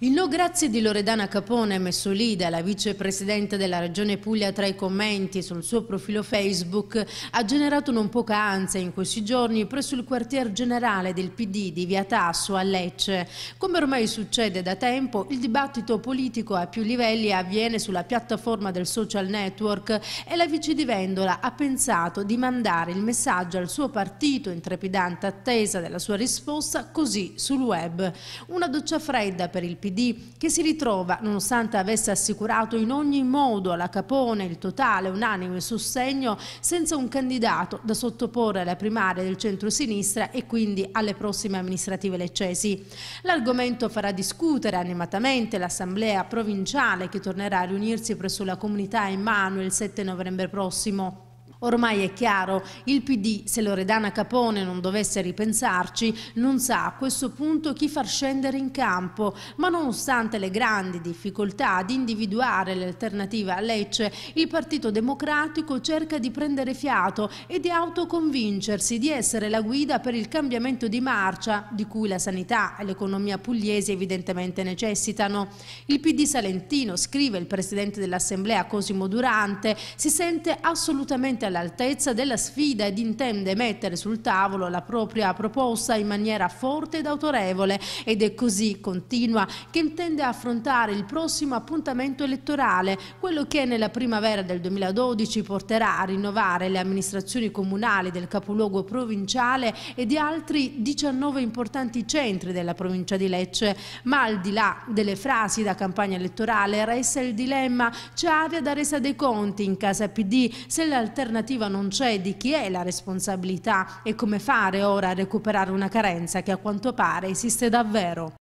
Il no grazie di Loredana Capone, messo lì dalla vicepresidente della Regione Puglia tra i commenti sul suo profilo Facebook, ha generato non poca ansia in questi giorni presso il quartier generale del PD di Via Tasso a Lecce. Come ormai succede da tempo, il dibattito politico a più livelli avviene sulla piattaforma del social network e la vice di Vendola ha pensato di mandare il messaggio al suo partito in trepidante attesa della sua risposta così sul web. Una doccia fredda per il PD PD, che si ritrova, nonostante avesse assicurato in ogni modo alla Capone il totale unanime sostegno, senza un candidato da sottoporre alla primaria del centro-sinistra e quindi alle prossime amministrative leccesi. L'argomento farà discutere animatamente l'assemblea provinciale che tornerà a riunirsi presso la comunità Emanuele il 7 novembre prossimo. Ormai è chiaro, il PD, se Loredana Capone non dovesse ripensarci, non sa a questo punto chi far scendere in campo, ma nonostante le grandi difficoltà di individuare l'alternativa a Lecce, il Partito Democratico cerca di prendere fiato e di autoconvincersi di essere la guida per il cambiamento di marcia di cui la sanità e l'economia pugliesi evidentemente necessitano. Il PD salentino, scrive il Presidente dell'Assemblea Cosimo Durante, si sente assolutamente veramente all'altezza della sfida ed intende mettere sul tavolo la propria proposta in maniera forte ed autorevole ed è così continua che intende affrontare il prossimo appuntamento elettorale, quello che nella primavera del 2012 porterà a rinnovare le amministrazioni comunali del capoluogo provinciale e di altri 19 importanti centri della provincia di Lecce. Ma al di là delle frasi da campagna elettorale resta il dilemma, c'è aria da resa dei conti in casa PD se l'alternativa alternativa non c'è di chi è la responsabilità e come fare ora a recuperare una carenza che a quanto pare esiste davvero.